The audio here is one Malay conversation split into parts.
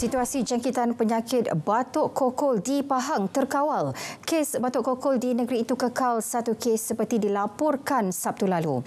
situasi jangkitan penyakit batuk kokol di Pahang terkawal. Kes batuk kokol di negeri itu kekal satu kes seperti dilaporkan Sabtu lalu.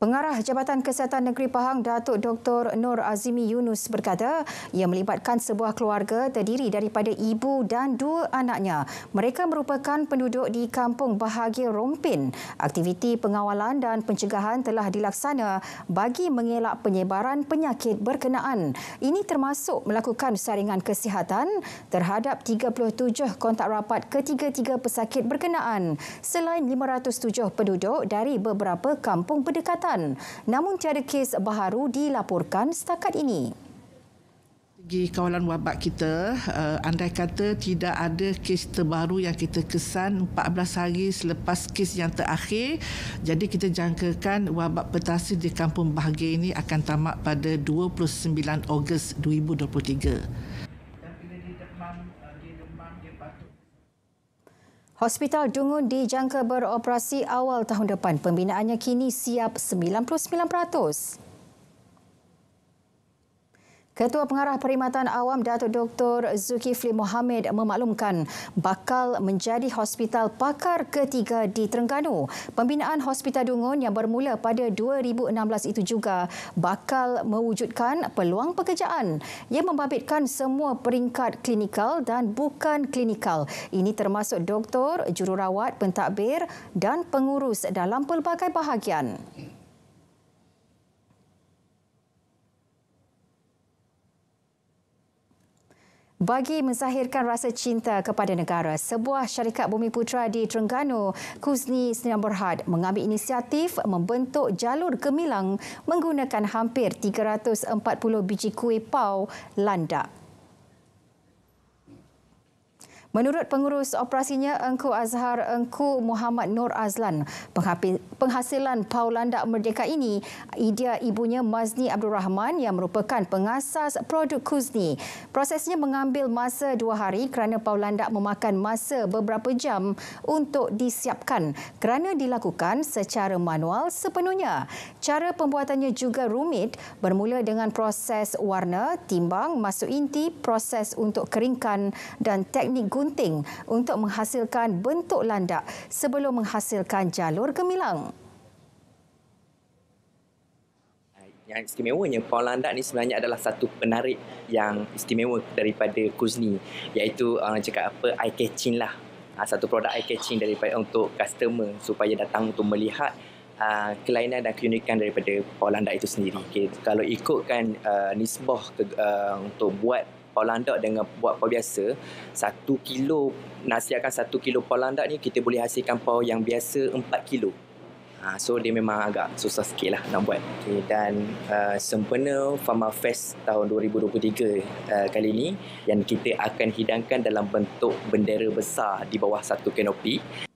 Pengarah Jabatan Kesihatan Negeri Pahang, Datuk Dr. Nur Azimi Yunus berkata, ia melibatkan sebuah keluarga terdiri daripada ibu dan dua anaknya. Mereka merupakan penduduk di Kampung Bahagia Rompin. Aktiviti pengawalan dan pencegahan telah dilaksana bagi mengelak penyebaran penyakit berkenaan. Ini termasuk melakukan saringan kesihatan terhadap 37 kontak rapat ketiga-tiga pesakit berkenaan selain 507 penduduk dari beberapa kampung berdekatan kesihatan. Namun tiada kes baharu dilaporkan setakat ini. Di kawalan wabak kita, uh, andai kata tidak ada kes terbaru yang kita kesan 14 hari selepas kes yang terakhir, jadi kita jangkakan wabak petasir di kampung bahagia ini akan tamat pada 29 Ogos 2023. Hospital Dungun dijangka beroperasi awal tahun depan. Pembinaannya kini siap 99%. Ketua Pengarah Perkhidmatan Awam Datuk Dr. Zulkifli Mohamed memaklumkan bakal menjadi hospital pakar ketiga di Terengganu. Pembinaan Hospital Dungun yang bermula pada 2016 itu juga bakal mewujudkan peluang pekerjaan yang membabitkan semua peringkat klinikal dan bukan klinikal. Ini termasuk doktor, jururawat, pentadbir dan pengurus dalam pelbagai bahagian. Bagi mensahirkan rasa cinta kepada negara, sebuah syarikat bumi putra di Terengganu, Kuzni Senyam Berhad mengambil inisiatif membentuk jalur gemilang menggunakan hampir 340 biji kuih pau landak. Menurut pengurus operasinya Engku Azhar Engku Muhammad Nur Azlan, penghasilan Paulanda Merdeka ini idea ibunya Mazni Abdul Rahman yang merupakan pengasas produk Kuzni. Prosesnya mengambil masa dua hari kerana Paulanda memakan masa beberapa jam untuk disiapkan kerana dilakukan secara manual sepenuhnya. Cara pembuatannya juga rumit bermula dengan proses warna, timbang, masuk inti, proses untuk keringkan dan teknik digunting untuk menghasilkan bentuk landak sebelum menghasilkan jalur gemilang. Yang istimewanya, pohon landak ni sebenarnya adalah satu penarik yang istimewa daripada Kuzni iaitu orang uh, cakap apa, eye catching lah. Ah, satu produk eye catching daripada untuk customer supaya datang untuk melihat Uh, kelainan dan keunikan daripada pohon landak itu sendiri. Okay. Kalau ikutkan uh, nisbah ke, uh, untuk buat polandak dengan buat pau biasa satu kilo nasi akan satu kilo polandak ni kita boleh hasilkan pau yang biasa empat kilo ha, so dia memang agak susah sikit lah nak buat okay, dan uh, sempena Pharma Fest tahun 2023 uh, kali ini yang kita akan hidangkan dalam bentuk bendera besar di bawah satu kanopi